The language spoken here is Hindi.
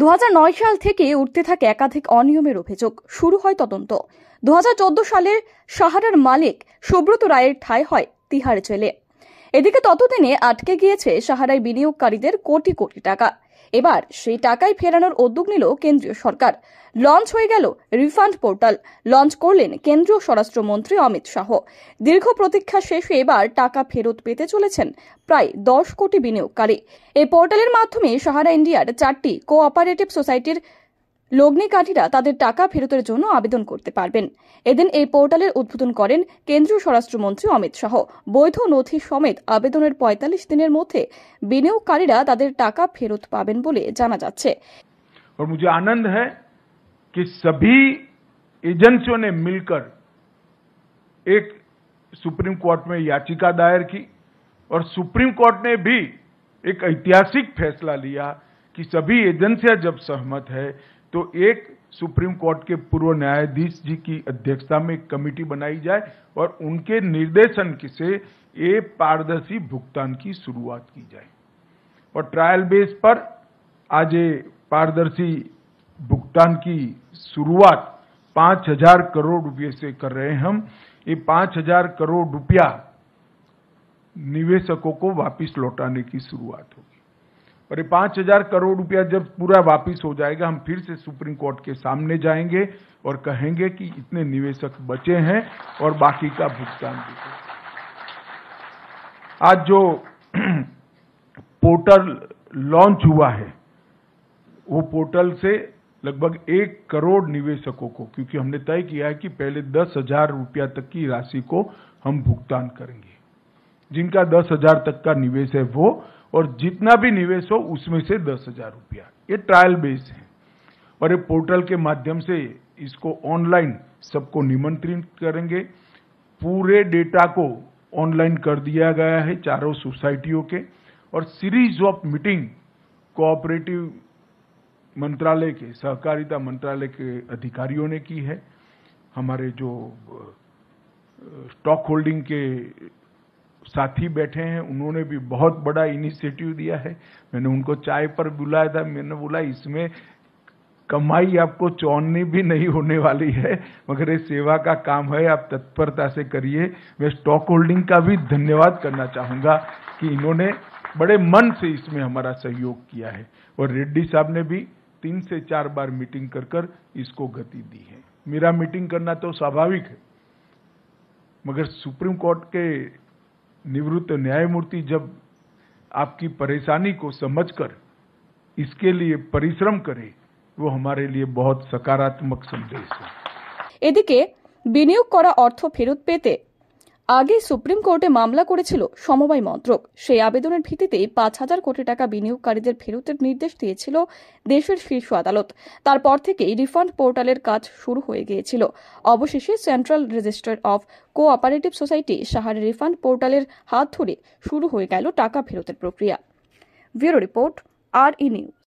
দু সাল থেকে উঠতে থাকে একাধিক অনিয়মের অভিযোগ শুরু হয় তদন্ত দু সালের সাহারার মালিক সুব্রত রায়ের ঠাঁই হয় তিহার জেলে এদিকে ততদিনে আটকে গিয়েছে সাহারায় বিনিয়োগকারীদের কোটি কোটি টাকা এবার সেই টাকাই ফেরানোর উদ্যোগ নিল কেন্দ্রীয় সরকার লঞ্চ হয়ে গেল রিফান্ড পোর্টাল লঞ্চ করলেন কেন্দ্রীয় স্বরাষ্ট্রমন্ত্রী অমিত শাহ দীর্ঘ প্রতীক্ষা শেষে এবার টাকা ফেরত পেতে চলেছেন প্রায় দশ কোটি বিনিয়োগকারী এই পোর্টালের মাধ্যমে সাহারা ইন্ডিয়ার চারটি কোঅপারেটিভ সোসাইটির লগ্নিকাঠীরা তাদের টাকা ফেরতের জন্য আবেদন করতে পারবেন এদিন এই পোর্টালের উদ্বোধন করেন কেন্দ্রীয় স্বরাষ্ট্রমন্ত্রী অমিত শাহ বৈধ নথি সমেত আবেদনের পঁয়তাল্লিশ দিনের মধ্যে বিনিয়োগকারীরা তাদের টাকা ফেরত পাবেন বলে জানা যাচ্ছে আনন্দ मुझे आनंद है कि सभी एजेंसियों ने मिलकर एक सुप्रीम कोर्ट में याचिका दायर की और सुप्रीम कोर्ट ने भी एक ऐतिहासिक फैसला लिया कि सभी एजेंसियां जब सहमत है तो एक सुप्रीम कोर्ट के पूर्व न्यायाधीश जी की अध्यक्षता में कमेटी बनाई जाए और उनके निर्देशन से ये पारदर्शी भुगतान की शुरुआत की जाए और ट्रायल बेस पर आज ये पारदर्शी भुगतान की शुरुआत पांच हजार करोड़ रुपये से कर रहे हैं हम ये पांच हजार करोड़ रुपया निवेशकों को वापस लौटाने की शुरुआत होगी और ये पांच हजार करोड़ रुपया जब पूरा वापस हो जाएगा हम फिर से सुप्रीम कोर्ट के सामने जाएंगे और कहेंगे कि इतने निवेशक बचे हैं और बाकी का भुगतान आज जो पोर्टल लॉन्च हुआ है वो पोर्टल से लगभग एक करोड़ निवेशकों को क्योंकि हमने तय किया है कि पहले दस हजार रुपया तक की राशि को हम भुगतान करेंगे जिनका दस हजार तक का निवेश है वो और जितना भी निवेश हो उसमें से दस हजार रुपया ये ट्रायल बेस है और ये पोर्टल के माध्यम से इसको ऑनलाइन सबको निमंत्रित करेंगे पूरे डेटा को ऑनलाइन कर दिया गया है चारों सोसाइटियों के और सीरीज ऑफ मीटिंग कोऑपरेटिव मंत्रालय के सहकारिता मंत्रालय के अधिकारियों ने की है हमारे जो स्टॉक होल्डिंग के साथी बैठे हैं उन्होंने भी बहुत बड़ा इनिशिएटिव दिया है मैंने उनको चाय पर बुलाया था मैंने बोला इसमें कमाई आपको चौनी भी नहीं होने वाली है मगर ये सेवा का काम है आप तत्परता से करिए मैं स्टॉक होल्डिंग का भी धन्यवाद करना चाहूँगा कि इन्होंने बड़े मन से इसमें हमारा सहयोग किया है और रेड्डी साहब ने भी तीन से चार बार मीटिंग कर कर इसको गति दी है मेरा मीटिंग करना तो स्वाभाविक है मगर सुप्रीम कोर्ट के निवृत्त न्यायमूर्ति जब आपकी परेशानी को समझकर इसके लिए परिश्रम करे वो हमारे लिए बहुत सकारात्मक संदेश है এদিকে বিনিয়োগ করা অর্থ ফেরত পেতে আগে সুপ্রিম কোর্টে মামলা করেছিল সমবায় মন্ত্রক সেই আবেদনের ভিত্তিতে পাঁচ হাজার কোটি টাকা বিনিয়োগকারীদের ফেরতের নির্দেশ দিয়েছিল দেশের শীর্ষ আদালত তারপর থেকেই রিফান্ড পোর্টালের কাজ শুরু হয়ে গিয়েছিল অবশেষে central registrar of cooperative society সাহার রিফান্ড পোর্টালের হাত ধরে শুরু হয়ে গেল টাকা ফেরতের প্রক্রিয়া রিপোর্ট আর ই